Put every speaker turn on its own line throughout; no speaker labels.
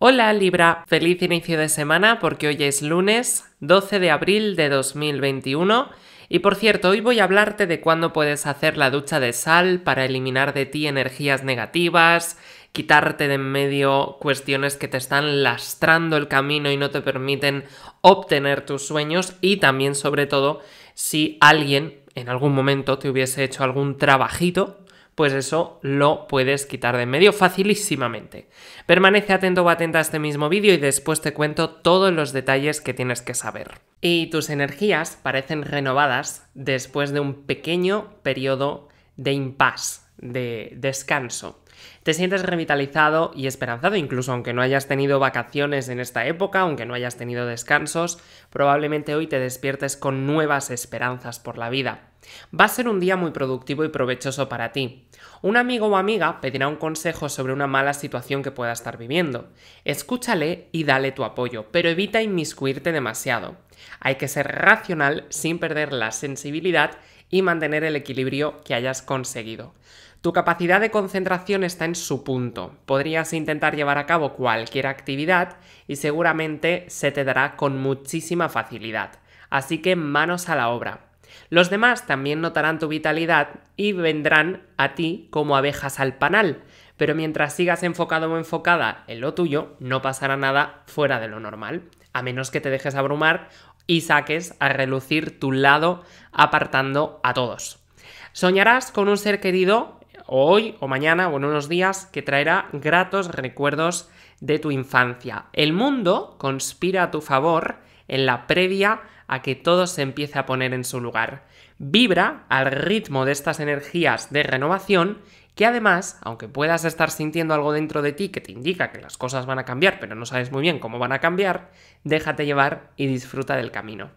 Hola Libra, feliz inicio de semana porque hoy es lunes 12 de abril de 2021 y por cierto, hoy voy a hablarte de cuándo puedes hacer la ducha de sal para eliminar de ti energías negativas, quitarte de en medio cuestiones que te están lastrando el camino y no te permiten obtener tus sueños y también sobre todo si alguien en algún momento te hubiese hecho algún trabajito pues eso lo puedes quitar de en medio facilísimamente. Permanece atento o atenta a este mismo vídeo y después te cuento todos los detalles que tienes que saber. Y tus energías parecen renovadas después de un pequeño periodo de impas, de descanso. Te sientes revitalizado y esperanzado, incluso aunque no hayas tenido vacaciones en esta época, aunque no hayas tenido descansos, probablemente hoy te despiertes con nuevas esperanzas por la vida. Va a ser un día muy productivo y provechoso para ti. Un amigo o amiga pedirá un consejo sobre una mala situación que pueda estar viviendo. Escúchale y dale tu apoyo, pero evita inmiscuirte demasiado. Hay que ser racional sin perder la sensibilidad y mantener el equilibrio que hayas conseguido. Tu capacidad de concentración está en su punto. Podrías intentar llevar a cabo cualquier actividad y seguramente se te dará con muchísima facilidad. Así que manos a la obra. Los demás también notarán tu vitalidad y vendrán a ti como abejas al panal, pero mientras sigas enfocado o enfocada en lo tuyo, no pasará nada fuera de lo normal, a menos que te dejes abrumar y saques a relucir tu lado apartando a todos. Soñarás con un ser querido o hoy o mañana o en unos días que traerá gratos recuerdos de tu infancia. El mundo conspira a tu favor en la previa a que todo se empiece a poner en su lugar. Vibra al ritmo de estas energías de renovación que además, aunque puedas estar sintiendo algo dentro de ti que te indica que las cosas van a cambiar, pero no sabes muy bien cómo van a cambiar, déjate llevar y disfruta del camino.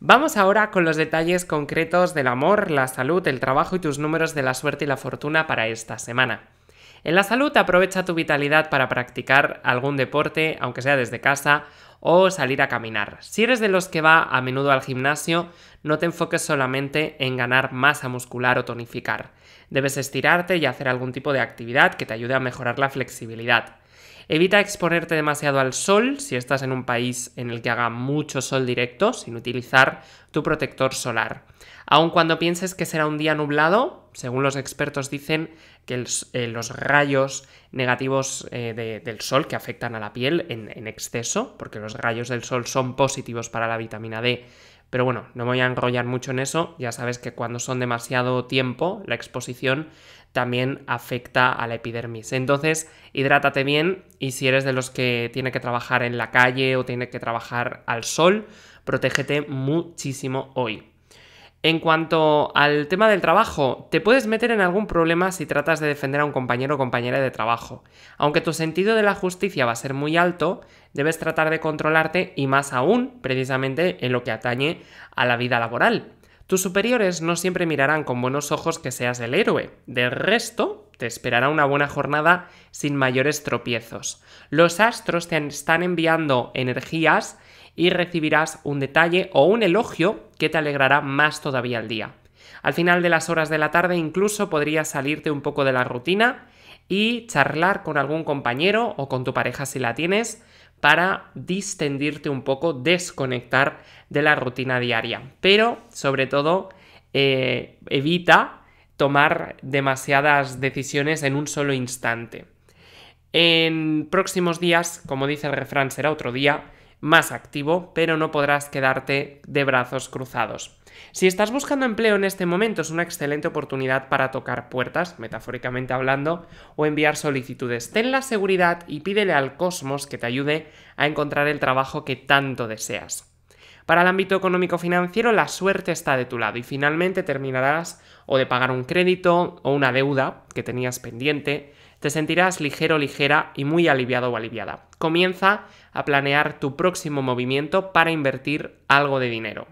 Vamos ahora con los detalles concretos del amor, la salud, el trabajo y tus números de la suerte y la fortuna para esta semana. En la salud aprovecha tu vitalidad para practicar algún deporte, aunque sea desde casa, o salir a caminar. Si eres de los que va a menudo al gimnasio, no te enfoques solamente en ganar masa muscular o tonificar. Debes estirarte y hacer algún tipo de actividad que te ayude a mejorar la flexibilidad. Evita exponerte demasiado al sol si estás en un país en el que haga mucho sol directo, sin utilizar tu protector solar. Aun cuando pienses que será un día nublado, según los expertos dicen que eh, los rayos negativos eh, del sol que afectan a la piel en, en exceso, porque los rayos del sol son positivos para la vitamina D, pero bueno, no me voy a enrollar mucho en eso, ya sabes que cuando son demasiado tiempo la exposición también afecta a la epidermis. Entonces, hidrátate bien y si eres de los que tiene que trabajar en la calle o tiene que trabajar al sol, protégete muchísimo hoy. En cuanto al tema del trabajo, te puedes meter en algún problema si tratas de defender a un compañero o compañera de trabajo. Aunque tu sentido de la justicia va a ser muy alto, debes tratar de controlarte y más aún, precisamente, en lo que atañe a la vida laboral. Tus superiores no siempre mirarán con buenos ojos que seas el héroe. Del resto, te esperará una buena jornada sin mayores tropiezos. Los astros te están enviando energías y recibirás un detalle o un elogio que te alegrará más todavía el día. Al final de las horas de la tarde incluso podrías salirte un poco de la rutina y charlar con algún compañero o con tu pareja si la tienes para distendirte un poco, desconectar de la rutina diaria. Pero sobre todo eh, evita tomar demasiadas decisiones en un solo instante. En próximos días, como dice el refrán, será otro día, más activo, pero no podrás quedarte de brazos cruzados. Si estás buscando empleo en este momento, es una excelente oportunidad para tocar puertas, metafóricamente hablando, o enviar solicitudes. Ten la seguridad y pídele al cosmos que te ayude a encontrar el trabajo que tanto deseas. Para el ámbito económico-financiero, la suerte está de tu lado y finalmente terminarás o de pagar un crédito o una deuda que tenías pendiente te sentirás ligero, ligera y muy aliviado o aliviada. Comienza a planear tu próximo movimiento para invertir algo de dinero.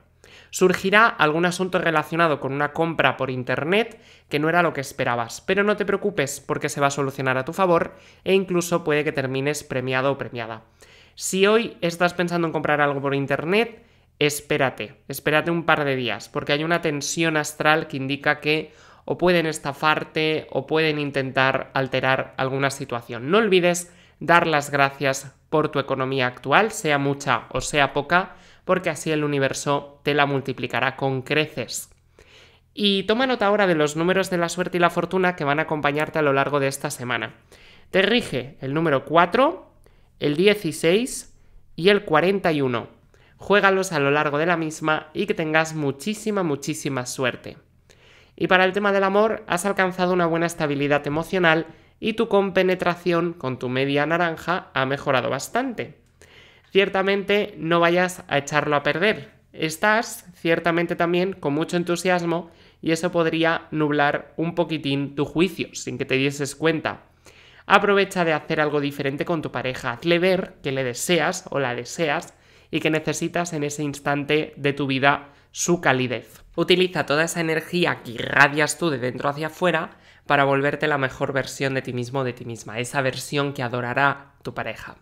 Surgirá algún asunto relacionado con una compra por internet que no era lo que esperabas, pero no te preocupes porque se va a solucionar a tu favor e incluso puede que termines premiado o premiada. Si hoy estás pensando en comprar algo por internet, espérate, espérate un par de días, porque hay una tensión astral que indica que o pueden estafarte o pueden intentar alterar alguna situación. No olvides dar las gracias por tu economía actual, sea mucha o sea poca, porque así el universo te la multiplicará con creces. Y toma nota ahora de los números de la suerte y la fortuna que van a acompañarte a lo largo de esta semana. Te rige el número 4, el 16 y el 41. Juégalos a lo largo de la misma y que tengas muchísima, muchísima suerte. Y para el tema del amor, has alcanzado una buena estabilidad emocional y tu compenetración con tu media naranja ha mejorado bastante. Ciertamente no vayas a echarlo a perder. Estás, ciertamente también, con mucho entusiasmo y eso podría nublar un poquitín tu juicio sin que te dieses cuenta. Aprovecha de hacer algo diferente con tu pareja. Hazle ver que le deseas o la deseas y que necesitas en ese instante de tu vida su calidez. Utiliza toda esa energía que irradias tú de dentro hacia afuera para volverte la mejor versión de ti mismo o de ti misma, esa versión que adorará tu pareja.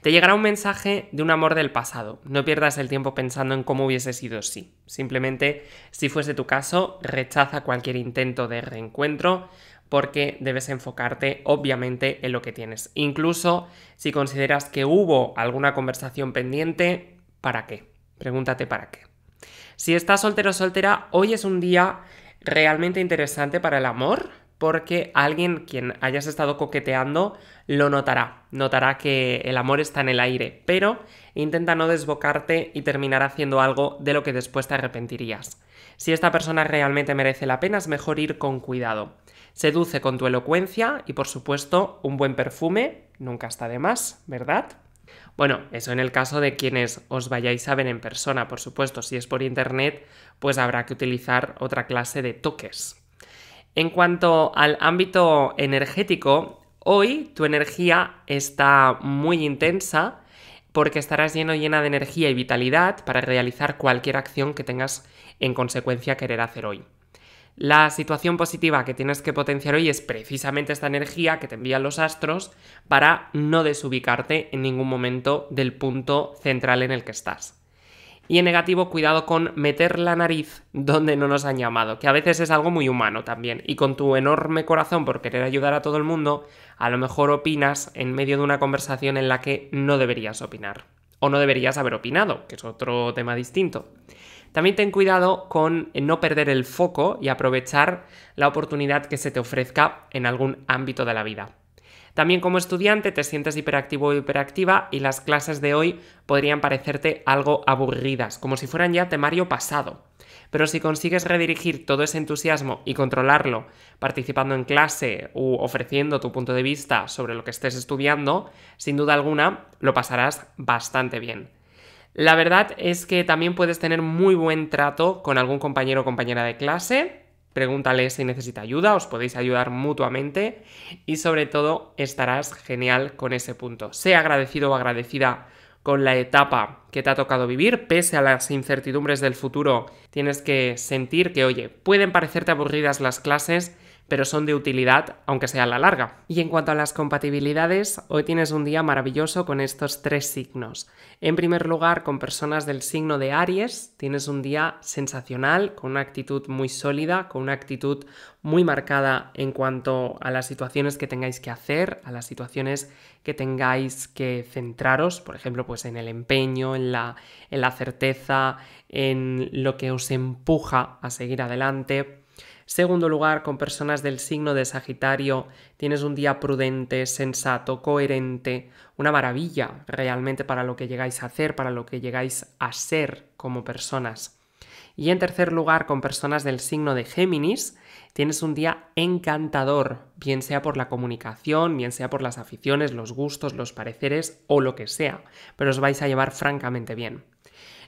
Te llegará un mensaje de un amor del pasado. No pierdas el tiempo pensando en cómo hubiese sido si. Simplemente, si fuese tu caso, rechaza cualquier intento de reencuentro, porque debes enfocarte obviamente en lo que tienes. Incluso si consideras que hubo alguna conversación pendiente, ¿para qué? Pregúntate para qué. Si estás soltero o soltera, hoy es un día realmente interesante para el amor porque alguien quien hayas estado coqueteando lo notará, notará que el amor está en el aire, pero intenta no desbocarte y terminar haciendo algo de lo que después te arrepentirías. Si esta persona realmente merece la pena, es mejor ir con cuidado. Seduce con tu elocuencia y por supuesto un buen perfume, nunca está de más, ¿verdad? Bueno, eso en el caso de quienes os vayáis a ver en persona, por supuesto, si es por internet, pues habrá que utilizar otra clase de toques. En cuanto al ámbito energético, hoy tu energía está muy intensa porque estarás lleno llena de energía y vitalidad para realizar cualquier acción que tengas en consecuencia querer hacer hoy. La situación positiva que tienes que potenciar hoy es precisamente esta energía que te envían los astros para no desubicarte en ningún momento del punto central en el que estás. Y en negativo, cuidado con meter la nariz donde no nos han llamado, que a veces es algo muy humano también. Y con tu enorme corazón por querer ayudar a todo el mundo, a lo mejor opinas en medio de una conversación en la que no deberías opinar. O no deberías haber opinado, que es otro tema distinto. También ten cuidado con no perder el foco y aprovechar la oportunidad que se te ofrezca en algún ámbito de la vida. También como estudiante te sientes hiperactivo o hiperactiva y las clases de hoy podrían parecerte algo aburridas, como si fueran ya temario pasado. Pero si consigues redirigir todo ese entusiasmo y controlarlo participando en clase u ofreciendo tu punto de vista sobre lo que estés estudiando, sin duda alguna lo pasarás bastante bien. La verdad es que también puedes tener muy buen trato con algún compañero o compañera de clase Pregúntale si necesita ayuda, os podéis ayudar mutuamente y sobre todo estarás genial con ese punto. Sea agradecido o agradecida con la etapa que te ha tocado vivir, pese a las incertidumbres del futuro, tienes que sentir que, oye, pueden parecerte aburridas las clases, pero son de utilidad aunque sea a la larga. Y en cuanto a las compatibilidades, hoy tienes un día maravilloso con estos tres signos. En primer lugar, con personas del signo de Aries, tienes un día sensacional, con una actitud muy sólida, con una actitud muy marcada en cuanto a las situaciones que tengáis que hacer, a las situaciones que tengáis que centraros, por ejemplo, pues en el empeño, en la, en la certeza, en lo que os empuja a seguir adelante. Segundo lugar, con personas del signo de Sagitario, tienes un día prudente, sensato, coherente, una maravilla realmente para lo que llegáis a hacer, para lo que llegáis a ser como personas. Y en tercer lugar, con personas del signo de Géminis, tienes un día encantador, bien sea por la comunicación, bien sea por las aficiones, los gustos, los pareceres o lo que sea, pero os vais a llevar francamente bien.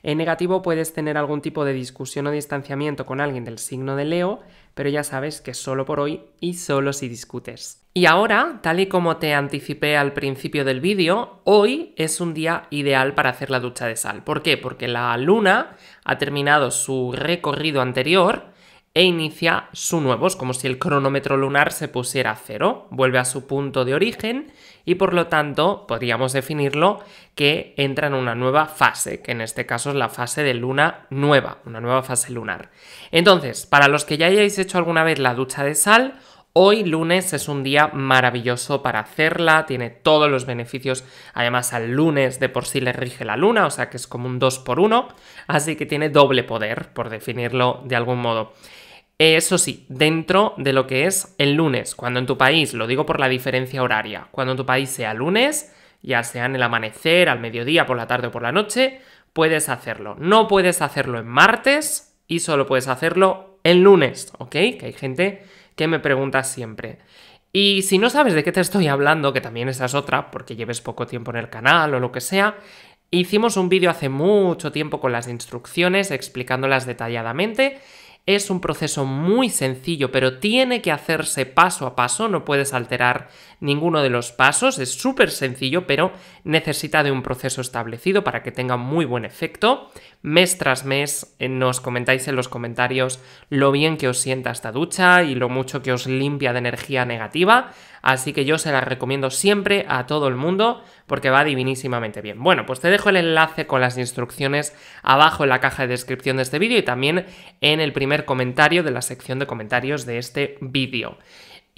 En negativo puedes tener algún tipo de discusión o distanciamiento con alguien del signo de Leo, pero ya sabes que solo por hoy y solo si discutes. Y ahora, tal y como te anticipé al principio del vídeo, hoy es un día ideal para hacer la ducha de sal. ¿Por qué? Porque la luna ha terminado su recorrido anterior e inicia su nuevo. Es como si el cronómetro lunar se pusiera a cero, vuelve a su punto de origen y por lo tanto podríamos definirlo que entra en una nueva fase, que en este caso es la fase de luna nueva, una nueva fase lunar. Entonces, para los que ya hayáis hecho alguna vez la ducha de sal, Hoy lunes es un día maravilloso para hacerla, tiene todos los beneficios, además al lunes de por sí le rige la luna, o sea que es como un 2 por 1, así que tiene doble poder, por definirlo de algún modo. Eh, eso sí, dentro de lo que es el lunes, cuando en tu país, lo digo por la diferencia horaria, cuando en tu país sea lunes, ya sea en el amanecer, al mediodía, por la tarde o por la noche, puedes hacerlo. No puedes hacerlo en martes y solo puedes hacerlo el lunes, ¿ok? Que hay gente que me preguntas siempre. Y si no sabes de qué te estoy hablando, que también esa es otra, porque lleves poco tiempo en el canal o lo que sea, hicimos un vídeo hace mucho tiempo con las instrucciones explicándolas detalladamente. Es un proceso muy sencillo, pero tiene que hacerse paso a paso, no puedes alterar ninguno de los pasos, es súper sencillo, pero necesita de un proceso establecido para que tenga muy buen efecto mes tras mes eh, nos comentáis en los comentarios lo bien que os sienta esta ducha y lo mucho que os limpia de energía negativa, así que yo se la recomiendo siempre a todo el mundo porque va divinísimamente bien. Bueno, pues te dejo el enlace con las instrucciones abajo en la caja de descripción de este vídeo y también en el primer comentario de la sección de comentarios de este vídeo.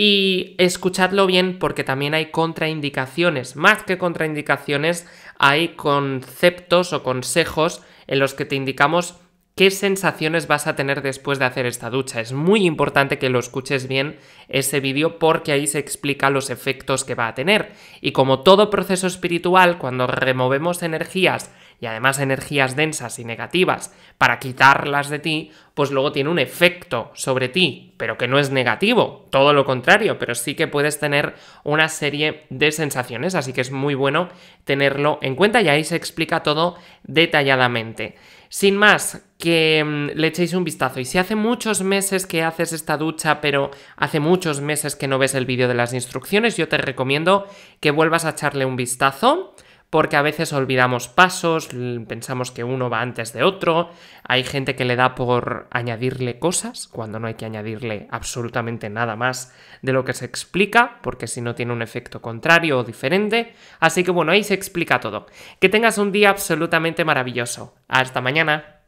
Y escuchadlo bien porque también hay contraindicaciones. Más que contraindicaciones, hay conceptos o consejos en los que te indicamos qué sensaciones vas a tener después de hacer esta ducha. Es muy importante que lo escuches bien ese vídeo porque ahí se explica los efectos que va a tener. Y como todo proceso espiritual, cuando removemos energías y además energías densas y negativas para quitarlas de ti, pues luego tiene un efecto sobre ti, pero que no es negativo, todo lo contrario, pero sí que puedes tener una serie de sensaciones, así que es muy bueno tenerlo en cuenta y ahí se explica todo detalladamente. Sin más, que mm, le echéis un vistazo. Y si hace muchos meses que haces esta ducha, pero hace muchos meses que no ves el vídeo de las instrucciones, yo te recomiendo que vuelvas a echarle un vistazo, porque a veces olvidamos pasos, pensamos que uno va antes de otro, hay gente que le da por añadirle cosas, cuando no hay que añadirle absolutamente nada más de lo que se explica, porque si no tiene un efecto contrario o diferente. Así que bueno, ahí se explica todo. Que tengas un día absolutamente maravilloso. Hasta mañana.